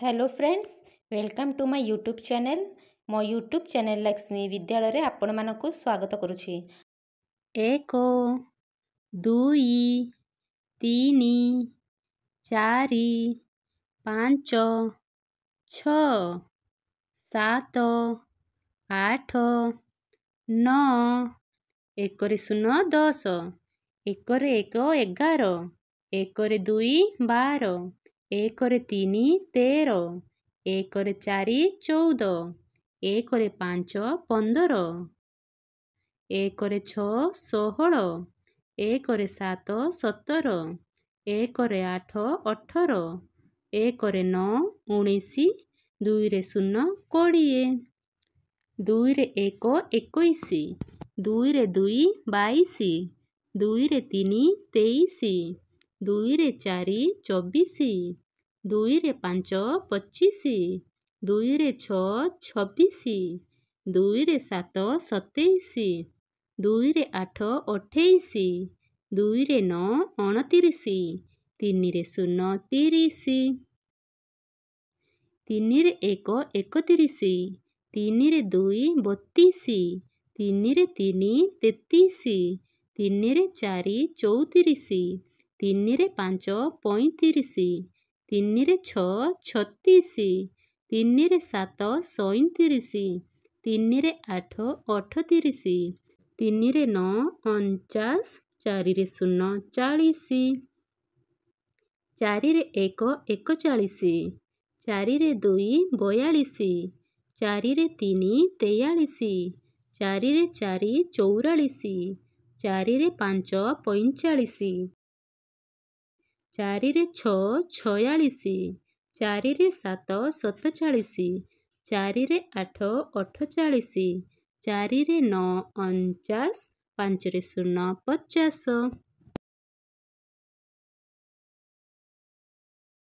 hello friends welcome to my YouTube channel ମୋ YouTube channel Lakshmi ବିଦ୍ୟାଳୟରେ ଆପଣମାନଙ୍କୁ ସ୍ୱାଗତ କରୁଛି ଏକ ଦୁଇ ତିନି ଚାରି ପାଞ୍ଚ ଛଅ ସାତ ଆଠ ନଅ ଏକରେ ଶୂନ ଦଶ ଏକରେ ଏକ ଏଗାର ଏକରେ ଦୁଇ ବାର ଏକରେ ତିନି ତେର ଏକରେ ଚାରି ଚଉଦ ଏକରେ ପାଞ୍ଚ ପନ୍ଦର ଏକରେ ଛଅ ଷୋହଳ ଏକରେ ସାତ ସତର ଏକରେ ଆଠ ଅଠର ଏକରେ ନଅ ଉଣେଇଶ ଦୁଇରେ ଶୂନ କୋଡ଼ିଏ ଦୁଇରେ ଏକ ଏକୋଇଶ ଦୁଇରେ ଦୁଇ ବାଇଶ ଦୁଇରେ ତିନି ତେଇଶ ଦୁଇରେ ଚାରି ଚବିଶ ଦୁଇରେ ପାଞ୍ଚ ପଚିଶ ଦୁଇରେ ଛଅ ଛବିଶ ଦୁଇରେ ସାତ ସତେଇଶ ଦୁଇରେ ଆଠ ଅଠେଇଶ ଦୁଇରେ ନଅ ଅଣତିରିଶ ତିନିରେ ଶୂନ ତିରିଶ ତିନିରେ ଏକ ଏକତିରିଶ ତିନିରେ ଦୁଇ ବତିଶ ତିନିରେ ତିନି ତେତିଶ ତିନିରେ ଚାରି ଚଉତିରିଶ ତିନିରେ ପାଞ୍ଚ ପଇଁତିରିଶ ତିନିରେ ଛଅ ଛତିଶ ତିନିରେ ସାତ ସଇଁତିରିଶ ତିନିରେ ଆଠ ଅଠତିରିଶ ତିନିରେ ନଅ ଅଣଚାଶ ଚାରିରେ ଶୂନ ଚାଳିଶ ଚାରିରେ ଏକ ଏକଚାଳିଶ ଚାରିରେ ଦୁଇ ବୟାଳିଶ ଚାରିରେ ତିନି ତେୟାଳିଶ ଚାରିରେ ଚାରି ଚଉରାଳିଶ ଚାରିରେ ପାଞ୍ଚ ପଇଁଚାଳିଶ ଚାରିରେ ଛଅ ଛୟାଳିଶ ଚାରିରେ ସାତ ସତଚାଳିଶ ଚାରିରେ ଆଠ ଅଠଚାଳିଶ ଚାରିରେ ନଅ ଅଣଚାଶ ପାଞ୍ଚରେ ଶୂନ ପଚାଶ